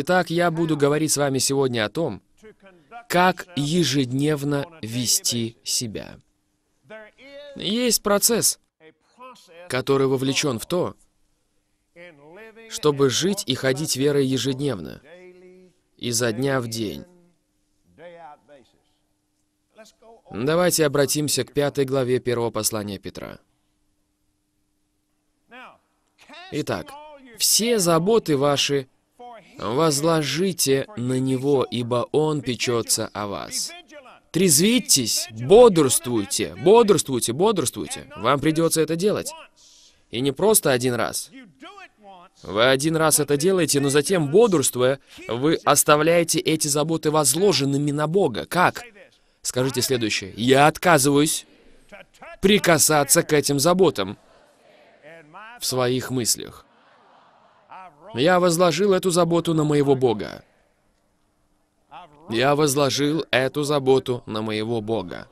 Итак, я буду говорить с вами сегодня о том, как ежедневно вести себя. Есть процесс, который вовлечен в то, чтобы жить и ходить верой ежедневно, изо дня в день. Давайте обратимся к пятой главе первого послания Петра. Итак, все заботы ваши возложите на него, ибо он печется о вас. Трезвитесь, бодрствуйте, бодрствуйте, бодрствуйте. Вам придется это делать. И не просто один раз. Вы один раз это делаете, но затем, бодрствуя, вы оставляете эти заботы возложенными на Бога. Как? Скажите следующее. Я отказываюсь прикасаться к этим заботам в своих мыслях. Я возложил эту заботу на моего Бога. Я возложил эту заботу на моего Бога.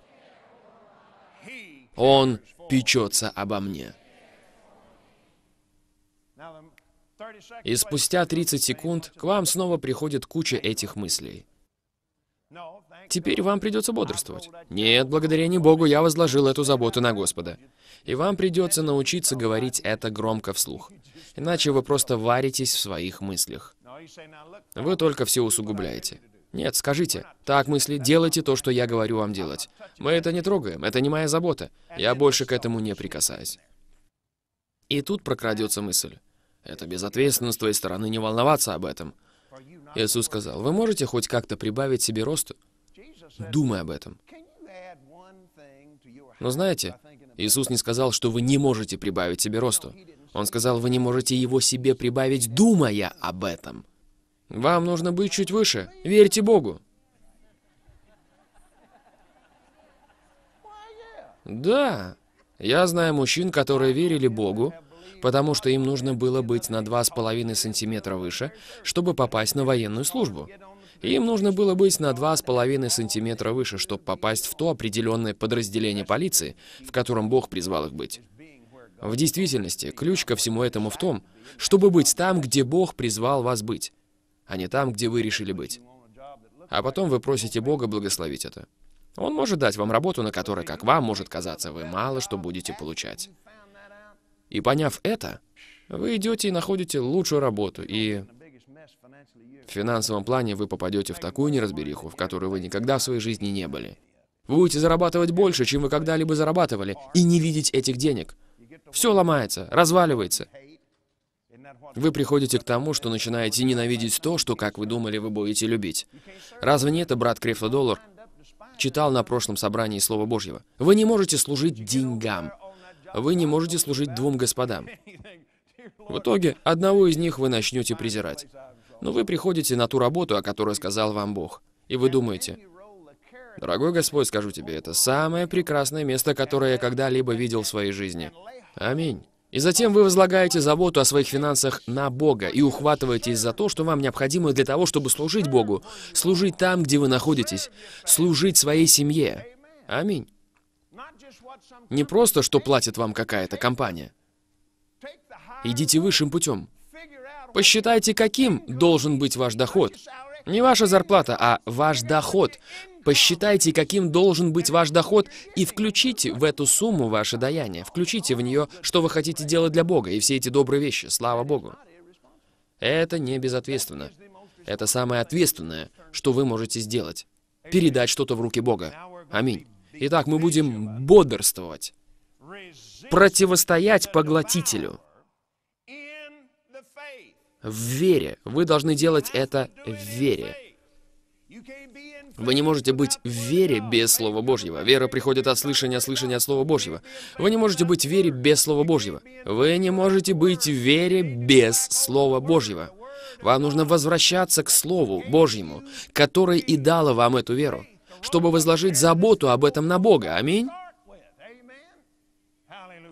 Он печется обо мне. И спустя 30 секунд к вам снова приходит куча этих мыслей. Теперь вам придется бодрствовать. Нет, благодарение Богу я возложил эту заботу на Господа. И вам придется научиться говорить это громко вслух. Иначе вы просто варитесь в своих мыслях. Вы только все усугубляете. Нет, скажите, так мысли, делайте то, что я говорю вам делать. Мы это не трогаем, это не моя забота. Я больше к этому не прикасаюсь. И тут прокрадется мысль. Это безответственно с твоей стороны не волноваться об этом. Иисус сказал, вы можете хоть как-то прибавить себе росту? думай об этом. Но знаете, Иисус не сказал, что вы не можете прибавить себе росту. Он сказал, вы не можете его себе прибавить, думая об этом. Вам нужно быть чуть выше. Верьте Богу. Да, я знаю мужчин, которые верили Богу, потому что им нужно было быть на 2,5 сантиметра выше, чтобы попасть на военную службу. Им нужно было быть на 2,5 сантиметра выше, чтобы попасть в то определенное подразделение полиции, в котором Бог призвал их быть. В действительности, ключ ко всему этому в том, чтобы быть там, где Бог призвал вас быть, а не там, где вы решили быть. А потом вы просите Бога благословить это. Он может дать вам работу, на которой, как вам может казаться, вы мало что будете получать. И поняв это, вы идете и находите лучшую работу, и в финансовом плане вы попадете в такую неразбериху, в которой вы никогда в своей жизни не были. Вы будете зарабатывать больше, чем вы когда-либо зарабатывали, и не видеть этих денег. Все ломается, разваливается. Вы приходите к тому, что начинаете ненавидеть то, что, как вы думали, вы будете любить. Разве не это, брат Крифла Доллар, читал на прошлом собрании Слова Божьего? Вы не можете служить деньгам. Вы не можете служить двум господам. В итоге, одного из них вы начнете презирать. Но вы приходите на ту работу, о которой сказал вам Бог, и вы думаете, «Дорогой Господь, скажу тебе, это самое прекрасное место, которое я когда-либо видел в своей жизни». Аминь. И затем вы возлагаете заботу о своих финансах на Бога и ухватываетесь за то, что вам необходимо для того, чтобы служить Богу, служить там, где вы находитесь, служить своей семье. Аминь. Не просто, что платит вам какая-то компания. Идите высшим путем. Посчитайте, каким должен быть ваш доход. Не ваша зарплата, а ваш доход. Посчитайте, каким должен быть ваш доход, и включите в эту сумму ваше даяние. Включите в нее, что вы хотите делать для Бога, и все эти добрые вещи. Слава Богу. Это не безответственно. Это самое ответственное, что вы можете сделать. Передать что-то в руки Бога. Аминь. Итак, мы будем бодрствовать. Противостоять поглотителю в вере. Вы должны делать это в вере. Вы не можете быть в вере без Слова Божьего. Вера приходит от слышания, слышания от Слова Божьего. Вы не можете быть в вере без Слова Божьего. Вы не можете быть в вере без Слова Божьего. Вам нужно возвращаться к Слову Божьему, которое и дало вам эту веру, чтобы возложить заботу об этом на Бога. Аминь.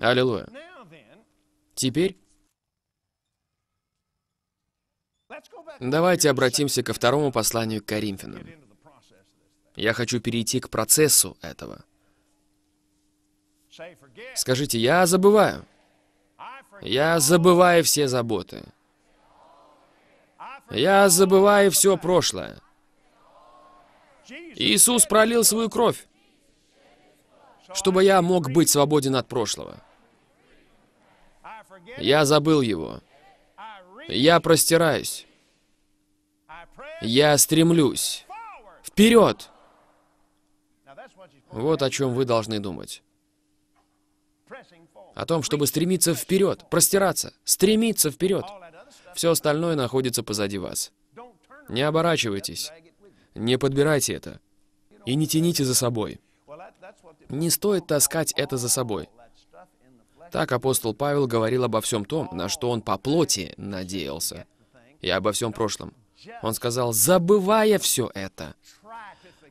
Аллилуйя. Теперь Давайте обратимся ко второму посланию к Коринфянам. Я хочу перейти к процессу этого. Скажите, я забываю. Я забываю все заботы. Я забываю все прошлое. Иисус пролил свою кровь, чтобы я мог быть свободен от прошлого. Я забыл его. Я простираюсь. Я стремлюсь. Вперед! Вот о чем вы должны думать. О том, чтобы стремиться вперед, простираться, стремиться вперед. Все остальное находится позади вас. Не оборачивайтесь, не подбирайте это и не тяните за собой. Не стоит таскать это за собой. Так апостол Павел говорил обо всем том, на что он по плоти надеялся, и обо всем прошлом. Он сказал, забывая все это.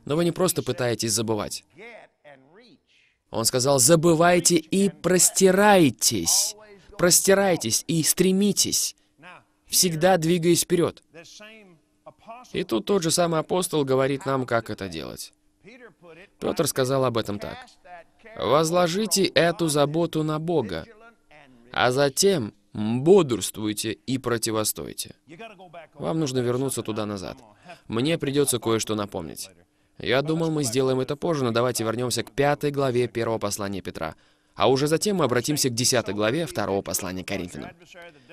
Но вы не просто пытаетесь забывать. Он сказал, забывайте и простирайтесь. Простирайтесь и стремитесь, всегда двигаясь вперед. И тут тот же самый апостол говорит нам, как это делать. Петр сказал об этом так. Возложите эту заботу на Бога, а затем бодрствуйте и противостойте. Вам нужно вернуться туда назад. Мне придется кое-что напомнить. Я думал, мы сделаем это позже, но давайте вернемся к пятой главе первого послания Петра. А уже затем мы обратимся к десятой главе второго послания Коринфянам.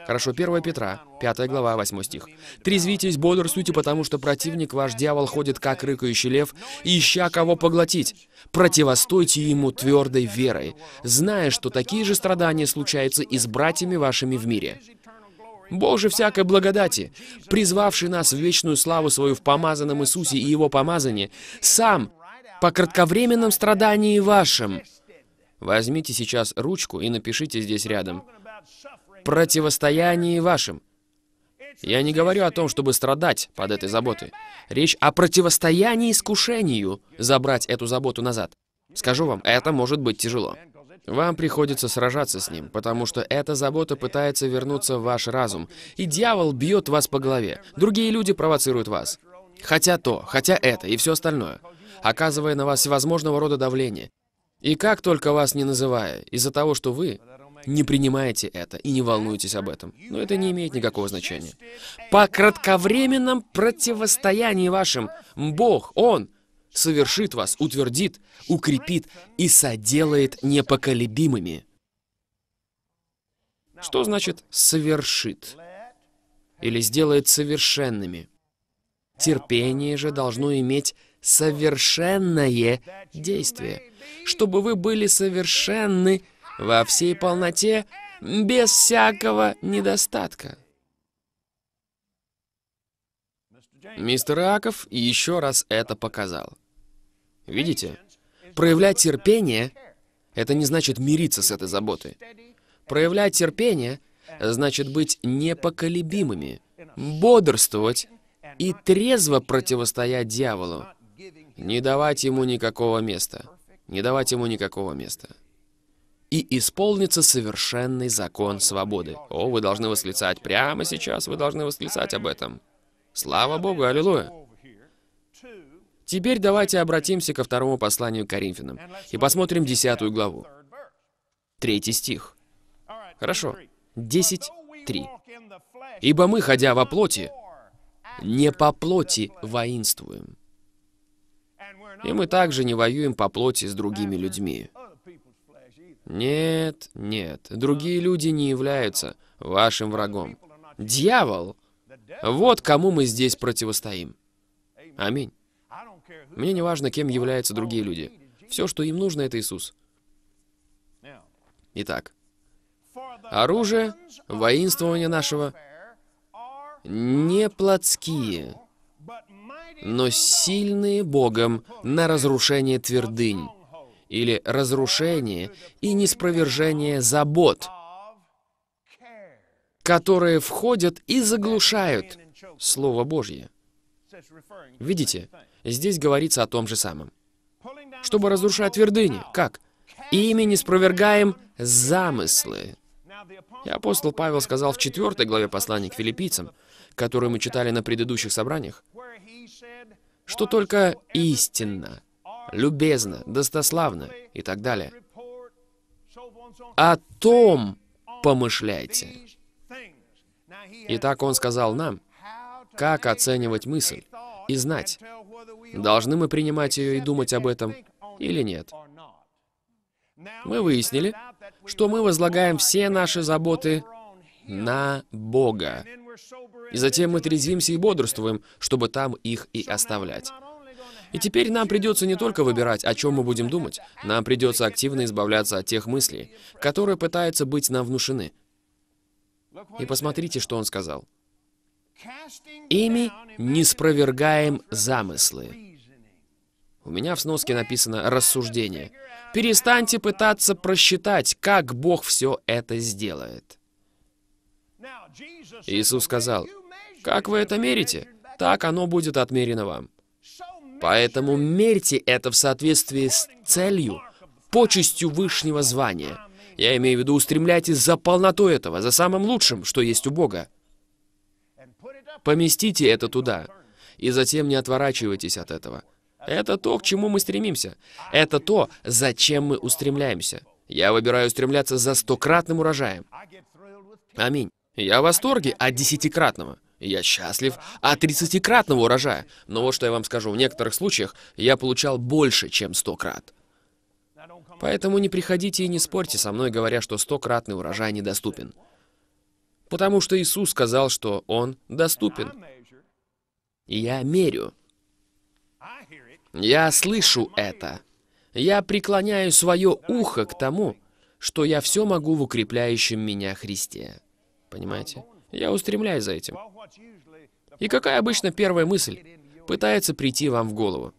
Хорошо, 1 Петра, 5 глава, 8 стих. «Трезвитесь, бодрствуйте, потому что противник ваш дьявол ходит, как рыкающий лев, ища кого поглотить. Противостойте ему твердой верой, зная, что такие же страдания случаются и с братьями вашими в мире». Боже всякой благодати, призвавший нас в вечную славу свою в помазанном Иисусе и Его помазании, сам по кратковременном страдании вашим. Возьмите сейчас ручку и напишите здесь рядом противостоянии вашим. Я не говорю о том, чтобы страдать под этой заботой. Речь о противостоянии искушению забрать эту заботу назад. Скажу вам, это может быть тяжело. Вам приходится сражаться с ним, потому что эта забота пытается вернуться в ваш разум, и дьявол бьет вас по голове. Другие люди провоцируют вас. Хотя то, хотя это и все остальное, оказывая на вас всевозможного рода давление. И как только вас не называя, из-за того, что вы не принимайте это и не волнуйтесь об этом. Но это не имеет никакого значения. По кратковременном противостоянии вашим Бог, Он, совершит вас, утвердит, укрепит и соделает непоколебимыми. Что значит «совершит» или «сделает совершенными»? Терпение же должно иметь совершенное действие, чтобы вы были совершенны, во всей полноте, без всякого недостатка. Мистер Аков еще раз это показал. Видите? Проявлять терпение — это не значит мириться с этой заботой. Проявлять терпение — значит быть непоколебимыми, бодрствовать и трезво противостоять дьяволу, не давать ему никакого места, не давать ему никакого места и исполнится совершенный закон свободы. О, вы должны восклицать прямо сейчас, вы должны восклицать об этом. Слава Богу, аллилуйя! Теперь давайте обратимся ко второму посланию к Коринфянам и посмотрим десятую главу. Третий стих. Хорошо. десять три. «Ибо мы, ходя во плоти, не по плоти воинствуем, и мы также не воюем по плоти с другими людьми». Нет, нет, другие люди не являются вашим врагом. Дьявол! Вот кому мы здесь противостоим. Аминь. Мне не важно, кем являются другие люди. Все, что им нужно, это Иисус. Итак, оружие, воинствование нашего не плотские, но сильные Богом на разрушение твердынь или разрушение и неспровержение забот, которые входят и заглушают Слово Божье. Видите, здесь говорится о том же самом. Чтобы разрушать твердыни, как? Ими не замыслы. И апостол Павел сказал в 4 главе послания к филиппийцам, которую мы читали на предыдущих собраниях, что только истинно любезно, достославно и так далее. О том помышляйте. Итак, он сказал нам, как оценивать мысль и знать, должны мы принимать ее и думать об этом или нет. Мы выяснили, что мы возлагаем все наши заботы на Бога. И затем мы трезвимся и бодрствуем, чтобы там их и оставлять. И теперь нам придется не только выбирать, о чем мы будем думать, нам придется активно избавляться от тех мыслей, которые пытаются быть нам внушены. И посмотрите, что он сказал. «Ими не спровергаем замыслы». У меня в сноске написано «рассуждение». Перестаньте пытаться просчитать, как Бог все это сделает. Иисус сказал, «Как вы это мерите, так оно будет отмерено вам». Поэтому мерьте это в соответствии с целью, почестью высшего звания. Я имею в виду, устремляйтесь за полноту этого, за самым лучшим, что есть у Бога. Поместите это туда, и затем не отворачивайтесь от этого. Это то, к чему мы стремимся. Это то, зачем мы устремляемся. Я выбираю устремляться за стократным урожаем. Аминь. Я в восторге от десятикратного. Я счастлив от 30-кратного урожая. Но вот что я вам скажу, в некоторых случаях я получал больше, чем 100 крат. Поэтому не приходите и не спорьте со мной, говоря, что 100-кратный урожай недоступен. Потому что Иисус сказал, что Он доступен. И я мерю. Я слышу это. Я преклоняю свое ухо к тому, что я все могу в укрепляющем меня Христе. Понимаете? Я устремляюсь за этим. И какая обычно первая мысль? Пытается прийти вам в голову.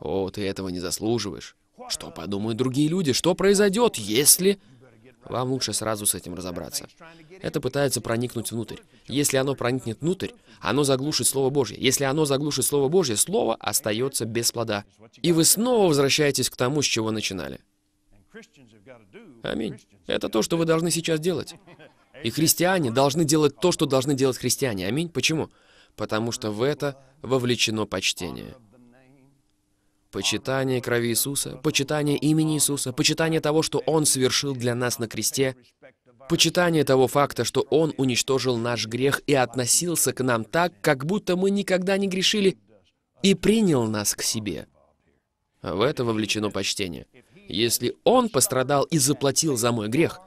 О, ты этого не заслуживаешь. Что подумают другие люди? Что произойдет, если... Вам лучше сразу с этим разобраться. Это пытается проникнуть внутрь. Если оно проникнет внутрь, оно заглушит Слово Божье. Если оно заглушит Слово Божье, Слово остается без плода. И вы снова возвращаетесь к тому, с чего начинали. Аминь. Это то, что вы должны сейчас делать. И христиане должны делать то, что должны делать христиане. Аминь. Почему? Потому что в это вовлечено почтение. Почитание крови Иисуса, почитание имени Иисуса, почитание того, что Он совершил для нас на кресте, почитание того факта, что Он уничтожил наш грех и относился к нам так, как будто мы никогда не грешили, и принял нас к себе. В это вовлечено почтение. Если Он пострадал и заплатил за мой грех,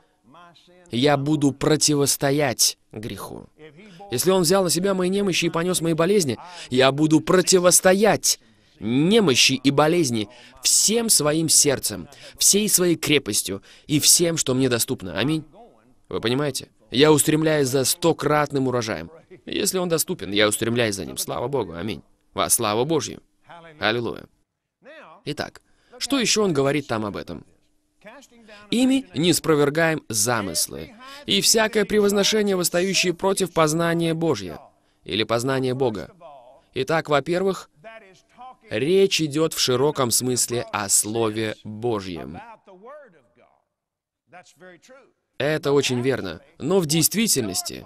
я буду противостоять греху. Если он взял на себя мои немощи и понес мои болезни, я буду противостоять немощи и болезни всем своим сердцем, всей своей крепостью и всем, что мне доступно. Аминь. Вы понимаете? Я устремляюсь за стократным урожаем. Если он доступен, я устремляюсь за ним. Слава Богу. Аминь. Во славу Божью. Аллилуйя. Итак, что еще он говорит там об этом? Ими не спровергаем замыслы и всякое превозношение, восстающее против познания Божья или познания Бога. Итак, во-первых, речь идет в широком смысле о Слове Божьем. Это очень верно. Но в действительности,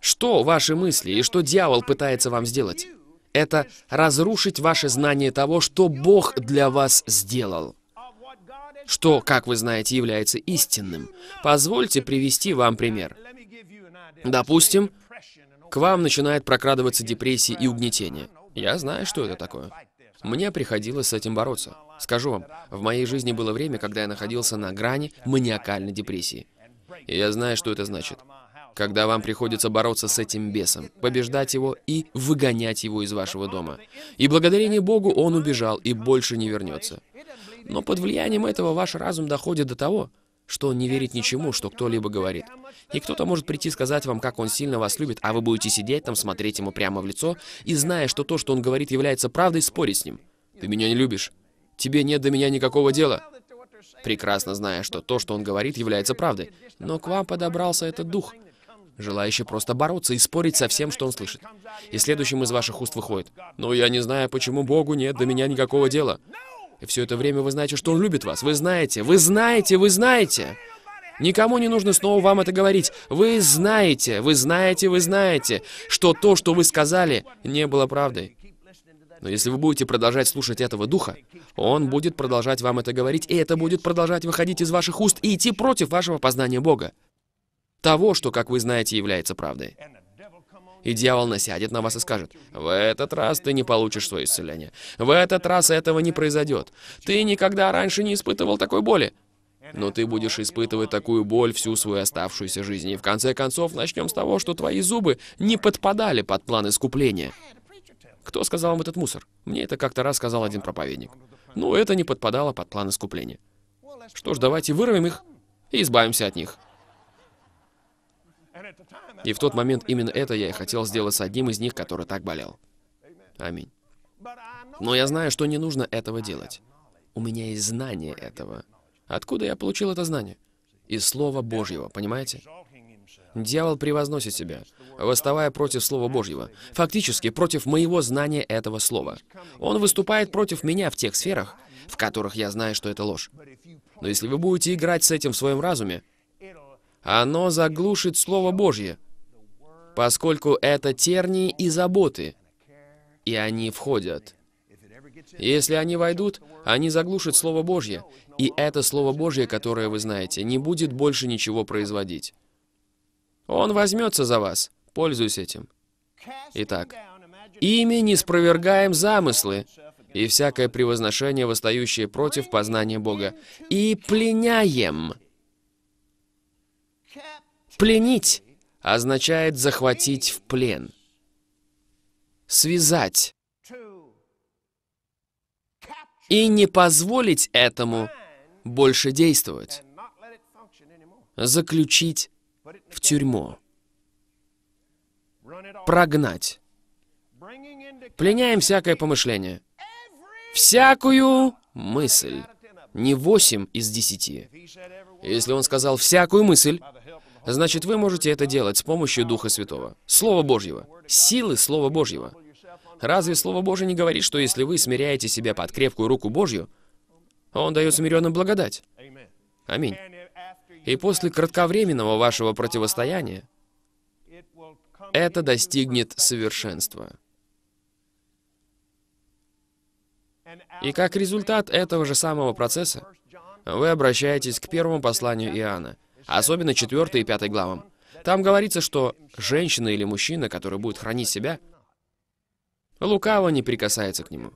что ваши мысли и что дьявол пытается вам сделать? Это разрушить ваше знание того, что Бог для вас сделал что, как вы знаете, является истинным. Позвольте привести вам пример. Допустим, к вам начинает прокрадываться депрессия и угнетение. Я знаю, что это такое. Мне приходилось с этим бороться. Скажу вам, в моей жизни было время, когда я находился на грани маниакальной депрессии. И я знаю, что это значит. Когда вам приходится бороться с этим бесом, побеждать его и выгонять его из вашего дома. И благодарение Богу он убежал и больше не вернется. Но под влиянием этого ваш разум доходит до того, что он не верит ничему, что кто-либо говорит. И кто-то может прийти и сказать вам, как он сильно вас любит, а вы будете сидеть там, смотреть ему прямо в лицо, и зная, что то, что он говорит, является правдой, спорить с ним. «Ты меня не любишь. Тебе нет до меня никакого дела». Прекрасно зная, что то, что он говорит, является правдой. Но к вам подобрался этот дух, желающий просто бороться и спорить со всем, что он слышит. И следующим из ваших уст выходит. «Ну, я не знаю, почему Богу нет до меня никакого дела». И все это время вы знаете, что он любит вас. Вы знаете, вы знаете, вы знаете. Никому не нужно снова вам это говорить. Вы знаете, вы знаете, вы знаете, что то, что вы сказали, не было правдой. Но если вы будете продолжать слушать этого духа, он будет продолжать вам это говорить, и это будет продолжать выходить из ваших уст и идти против вашего познания Бога. Того, что, как вы знаете, является правдой. И дьявол насядет на вас и скажет, «В этот раз ты не получишь свое исцеление. В этот раз этого не произойдет. Ты никогда раньше не испытывал такой боли». Но ты будешь испытывать такую боль всю свою оставшуюся жизнь. И в конце концов начнем с того, что твои зубы не подпадали под план искупления. Кто сказал вам этот мусор? Мне это как-то раз сказал один проповедник. Ну, это не подпадало под план искупления. Что ж, давайте вырвем их и избавимся от них. И в тот момент именно это я и хотел сделать с одним из них, который так болел. Аминь. Но я знаю, что не нужно этого делать. У меня есть знание этого. Откуда я получил это знание? Из Слова Божьего, понимаете? Дьявол превозносит себя, восставая против Слова Божьего, фактически против моего знания этого Слова. Он выступает против меня в тех сферах, в которых я знаю, что это ложь. Но если вы будете играть с этим в своем разуме, оно заглушит Слово Божье, поскольку это тернии и заботы, и они входят. Если они войдут, они заглушат Слово Божье, и это Слово Божье, которое вы знаете, не будет больше ничего производить. Он возьмется за вас. Пользуюсь этим. Итак, ими не замыслы и всякое превозношение, восстающее против познания Бога, и пленяем Пленить означает захватить в плен. Связать. И не позволить этому больше действовать. Заключить в тюрьму. Прогнать. Пленяем всякое помышление. Всякую мысль. Не восемь из десяти. Если он сказал «всякую мысль», Значит, вы можете это делать с помощью Духа Святого. Слова Божьего. Силы Слова Божьего. Разве Слово Божье не говорит, что если вы смиряете себя под крепкую руку Божью, Он дает смиренным благодать? Аминь. И после кратковременного вашего противостояния это достигнет совершенства. И как результат этого же самого процесса вы обращаетесь к первому посланию Иоанна, особенно 4 и 5 главам. Там говорится, что женщина или мужчина, который будет хранить себя, лукаво не прикасается к нему.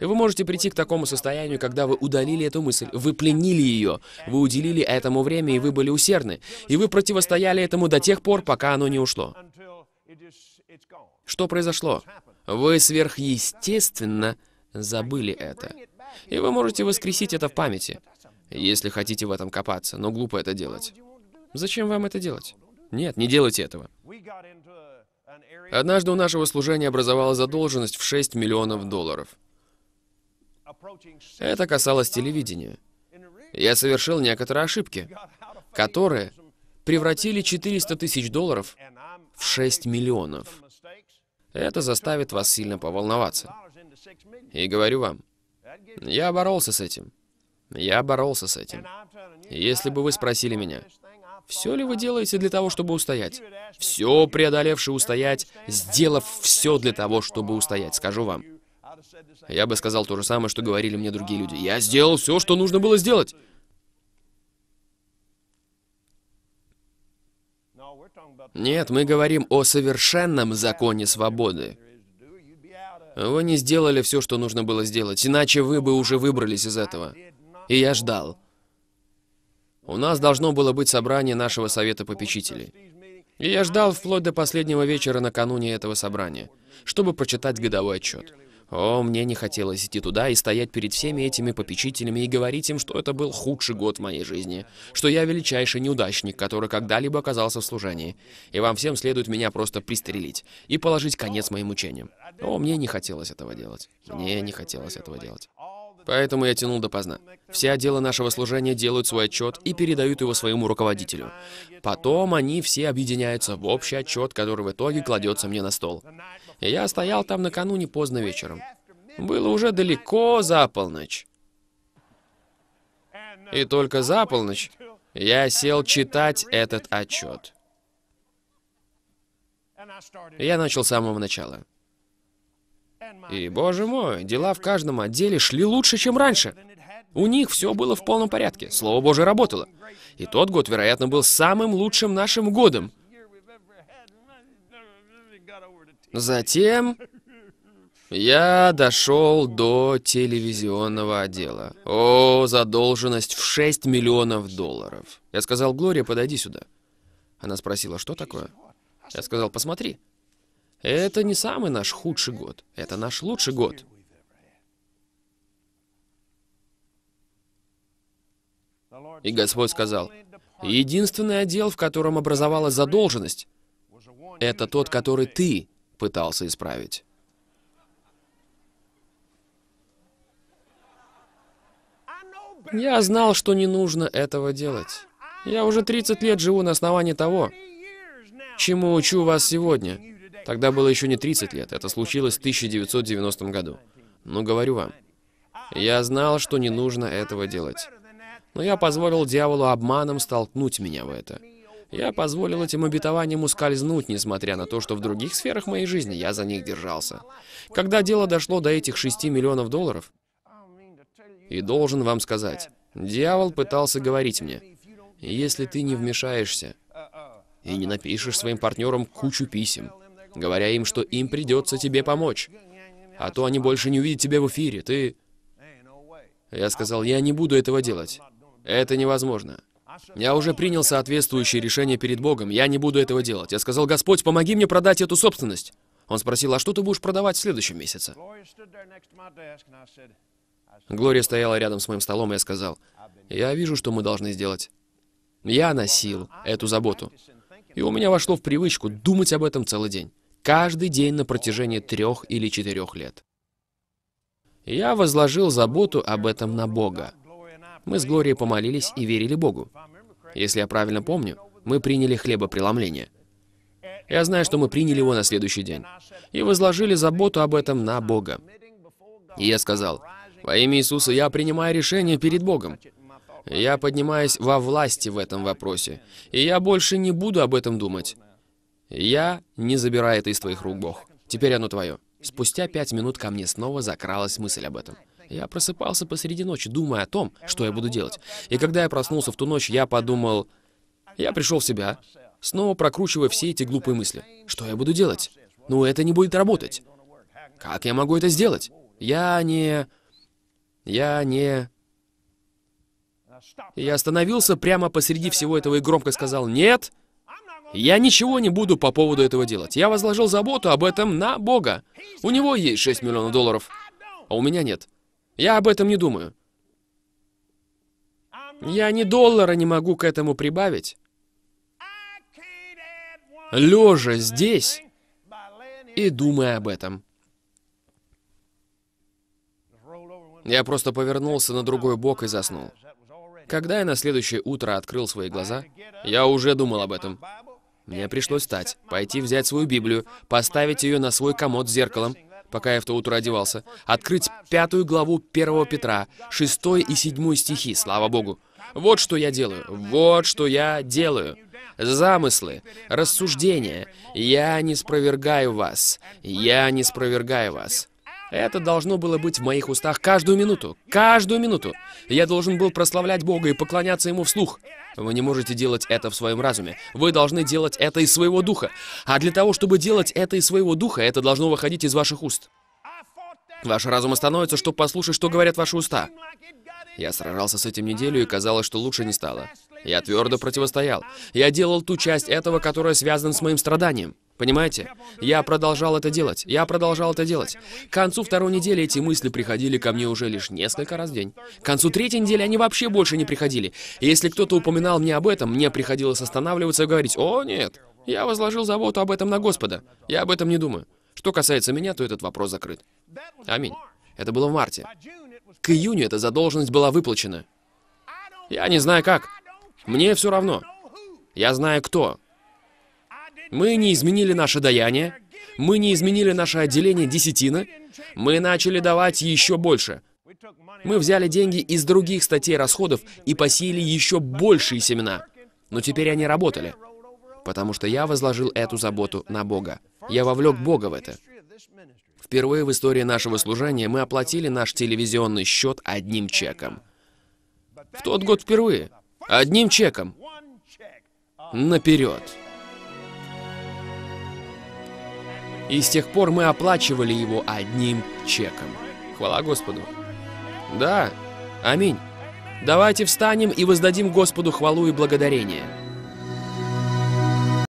И вы можете прийти к такому состоянию, когда вы удалили эту мысль, вы пленили ее, вы уделили этому время, и вы были усердны, и вы противостояли этому до тех пор, пока оно не ушло. Что произошло? Вы сверхъестественно забыли это. И вы можете воскресить это в памяти. Если хотите в этом копаться, но глупо это делать. Зачем вам это делать? Нет, не делайте этого. Однажды у нашего служения образовалась задолженность в 6 миллионов долларов. Это касалось телевидения. Я совершил некоторые ошибки, которые превратили 400 тысяч долларов в 6 миллионов. Это заставит вас сильно поволноваться. И говорю вам, я боролся с этим. Я боролся с этим. Если бы вы спросили меня, все ли вы делаете для того, чтобы устоять? Все преодолевший устоять, сделав все для того, чтобы устоять, скажу вам. Я бы сказал то же самое, что говорили мне другие люди. Я сделал все, что нужно было сделать. Нет, мы говорим о совершенном законе свободы. Вы не сделали все, что нужно было сделать, иначе вы бы уже выбрались из этого и я ждал. У нас должно было быть собрание нашего совета попечителей. И я ждал вплоть до последнего вечера накануне этого собрания, чтобы прочитать годовой отчет. О, мне не хотелось идти туда и стоять перед всеми этими попечителями и говорить им, что это был худший год в моей жизни, что я величайший неудачник, который когда-либо оказался в служении, и вам всем следует меня просто пристрелить и положить конец моим учениям. О, мне не хотелось этого делать. Мне не хотелось этого делать. Поэтому я тянул допоздна. Все отделы нашего служения делают свой отчет и передают его своему руководителю. Потом они все объединяются в общий отчет, который в итоге кладется мне на стол. И я стоял там накануне поздно вечером. Было уже далеко за полночь. И только за полночь я сел читать этот отчет. Я начал с самого начала. И, боже мой, дела в каждом отделе шли лучше, чем раньше. У них все было в полном порядке, Слово Божие работало. И тот год, вероятно, был самым лучшим нашим годом. Затем я дошел до телевизионного отдела. О, задолженность в 6 миллионов долларов. Я сказал, Глория, подойди сюда. Она спросила, что такое? Я сказал, посмотри. Это не самый наш худший год, это наш лучший год. И Господь сказал, единственный отдел, в котором образовалась задолженность, это тот, который ты пытался исправить. Я знал, что не нужно этого делать. Я уже 30 лет живу на основании того, чему учу вас сегодня. Тогда было еще не 30 лет, это случилось в 1990 году. Но говорю вам, я знал, что не нужно этого делать. Но я позволил дьяволу обманом столкнуть меня в это. Я позволил этим обетованиям ускользнуть, несмотря на то, что в других сферах моей жизни я за них держался. Когда дело дошло до этих 6 миллионов долларов, и должен вам сказать, дьявол пытался говорить мне, если ты не вмешаешься и не напишешь своим партнерам кучу писем, говоря им, что им придется тебе помочь. А то они больше не увидят тебя в эфире, ты... Я сказал, я не буду этого делать. Это невозможно. Я уже принял соответствующее решение перед Богом, я не буду этого делать. Я сказал, Господь, помоги мне продать эту собственность. Он спросил, а что ты будешь продавать в следующем месяце? Глория стояла рядом с моим столом, и я сказал, я вижу, что мы должны сделать. Я носил эту заботу. И у меня вошло в привычку думать об этом целый день. Каждый день на протяжении трех или четырех лет. Я возложил заботу об этом на Бога. Мы с Глорией помолились и верили Богу. Если я правильно помню, мы приняли хлебопреломление. Я знаю, что мы приняли его на следующий день. И возложили заботу об этом на Бога. И я сказал, «Во имя Иисуса я принимаю решение перед Богом. Я поднимаюсь во власти в этом вопросе, и я больше не буду об этом думать. Я не забираю это из твоих рук, Бог. Теперь оно твое. Спустя пять минут ко мне снова закралась мысль об этом. Я просыпался посреди ночи, думая о том, что я буду делать. И когда я проснулся в ту ночь, я подумал... Я пришел в себя, снова прокручивая все эти глупые мысли. Что я буду делать? Ну, это не будет работать. Как я могу это сделать? Я не... Я не... И я остановился прямо посреди всего этого и громко сказал «Нет, я ничего не буду по поводу этого делать. Я возложил заботу об этом на Бога. У него есть 6 миллионов долларов, а у меня нет. Я об этом не думаю. Я ни доллара не могу к этому прибавить. Лежа здесь и думая об этом. Я просто повернулся на другой бок и заснул. Когда я на следующее утро открыл свои глаза, я уже думал об этом. Мне пришлось встать, пойти взять свою Библию, поставить ее на свой комод с зеркалом, пока я в то утро одевался, открыть пятую главу 1 Петра, 6 и 7 стихи, слава Богу. Вот что я делаю, вот что я делаю. Замыслы, рассуждения, я не спровергаю вас, я не спровергаю вас. Это должно было быть в моих устах каждую минуту, каждую минуту. Я должен был прославлять Бога и поклоняться Ему вслух. Вы не можете делать это в своем разуме. Вы должны делать это из своего духа. А для того, чтобы делать это из своего духа, это должно выходить из ваших уст. Ваш разум остановится, чтобы послушать, что говорят ваши уста. Я сражался с этим неделю, и казалось, что лучше не стало. Я твердо противостоял. Я делал ту часть этого, которая связана с моим страданием. Понимаете? Я продолжал это делать. Я продолжал это делать. К концу второй недели эти мысли приходили ко мне уже лишь несколько раз в день. К концу третьей недели они вообще больше не приходили. И если кто-то упоминал мне об этом, мне приходилось останавливаться и говорить, «О, нет, я возложил заботу об этом на Господа. Я об этом не думаю. Что касается меня, то этот вопрос закрыт». Аминь. Это было в марте. К июню эта задолженность была выплачена. Я не знаю как. Мне все равно. Я знаю кто. Мы не изменили наше даяние, мы не изменили наше отделение десятины, мы начали давать еще больше. Мы взяли деньги из других статей расходов и посеяли еще большие семена. Но теперь они работали, потому что я возложил эту заботу на Бога. Я вовлек Бога в это. Впервые в истории нашего служения мы оплатили наш телевизионный счет одним чеком. В тот год впервые. Одним чеком. Наперед. И с тех пор мы оплачивали его одним чеком. Хвала Господу. Да, аминь. Давайте встанем и воздадим Господу хвалу и благодарение.